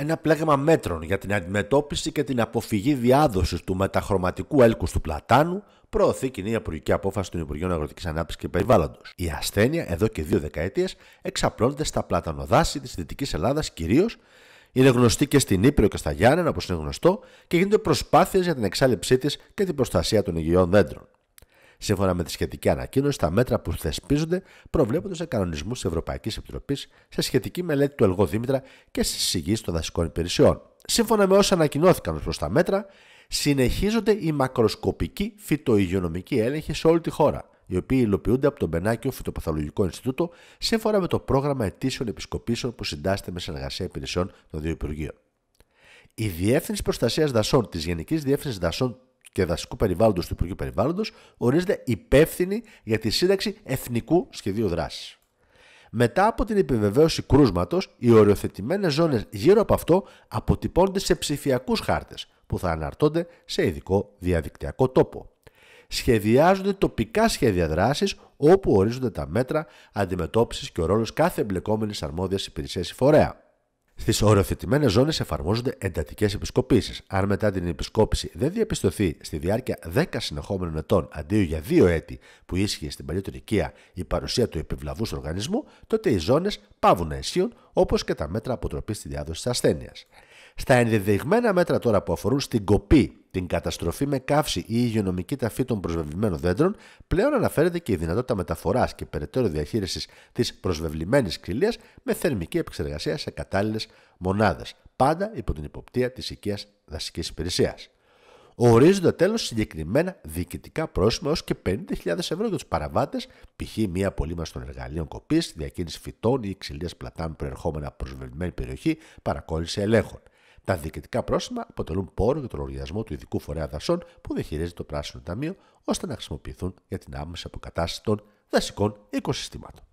ένα πλέγμα μέτρων για την αντιμετώπιση και την αποφυγή διάδοσης του μεταχρωματικού έλκους του πλατάνου, προωθεί κοινή Υπουργική απόφαση των Υπουργείων Αγροτικής Ανάπτυξης και Περιβάλλοντος. Η ασθένεια εδώ και δύο δεκαετίες εξαπλώνεται στα πλατανοδάση της Δυτικής Ελλάδας κυρίως. Είναι γνωστή και στην Ήπειρο και στα Γιάννενα, όπως είναι γνωστό, και γίνονται προσπάθειες για την εξάλληψή της και την προστασία των υγιών δέντρων σύμφωνα με τη σχετική ανακοίνωση, τα μέτρα που θεσπίζονται προβλέπονται σε κανονισμούς της Ευρωπαϊκής Επιτροπής σε σχετική μελέτη του Ελγό Δήμητρα και στις εισηγήσεις των δασικών υπηρεσιών. Σύμφωνα με όσα ανακοινώθηκαν ως προς τα μέτρα, συνεχίζονται οι μακροσκοπικοί φυτοϊγειονομικοί έλεγχοι σε όλη τη χώρα, οι οποίοι υλοποιούνται από τον Μπενάκιο Φυτοπαθολογικό Ινστιτούτο σύμφωνα με το πρόγραμμα ετήσιων επισκοπήσεων που συντάσσεται με συνεργασία υπηρεσιών των δύο Υπουργείων. Η Διεύθυνση Προστασίας Δασών της Γενικής Διεύθυνσης Δασών και δασικού περιβάλλοντος του Υπουργείου Περιβάλλοντος ορίζεται υπεύθυνη για τη σύνταξη εθνικού σχεδίου δράσης. Μετά από την επιβεβαίωση κρούσματος, οι οριοθετημένες ζώνες γύρω από αυτό αποτυπώνονται σε ψηφιακούς χάρτες που θα αναρτώνται σε ειδικό διαδικτυακό τόπο. Σχεδιάζονται τοπικά σχέδια δράσης όπου ορίζονται τα μέτρα αντιμετώπισης και ο ρόλος κάθε εμπλεκόμενης αρμόδιας υπηρεσίας ή φορέα. Στις οριοθετημένες ζώνες εφαρμόζονται εντατικές επισκοπήσεις. Αν μετά την επισκόπηση δεν διαπιστωθεί στη διάρκεια 10 συνεχόμενων ετών αντί για 2 έτη που ίσχυε στην παλιότερη η παρουσία του επιβλαβούς οργανισμού, τότε οι ζώνες πάβουν να ισχύουν όπως και τα μέτρα αποτροπής στη διάδοση της ασθένειας. Στα ενδεδειγμένα μέτρα τώρα που αφορούν στην κοπή την καταστροφή με καύση ή υγειονομική ταφή των προσβεβλημένων δέντρων, πλέον αναφέρεται και η δυνατότητα μεταφοράς και περαιτέρω διαχείρισης της προσβεβλημένης ξυλίας με θερμική επεξεργασία σε κατάλληλες μονάδες, πάντα υπό την υποπτία της οικίας δασικής υπηρεσίας. Ορίζονται τέλος συγκεκριμένα διοικητικά πρόσημα έως και 50.000 ευρώ για τους παραβάτες, π.χ. μία απολύμαση των εργαλείων κοπής, διακίνηση φυτών ή ξυλίας πλατάνων προερχόμενα προσβεβλημένη περιοχή, παρακόλληση ελέγχων. Τα διοικητικά πρόσημα αποτελούν πόρο για τον λογαριασμό του ειδικού φορέα δασών που διαχειρίζεται το Πράσινο Ταμείο, ώστε να χρησιμοποιηθούν για την άμεση αποκατάσταση των δασικών οικοσυστημάτων.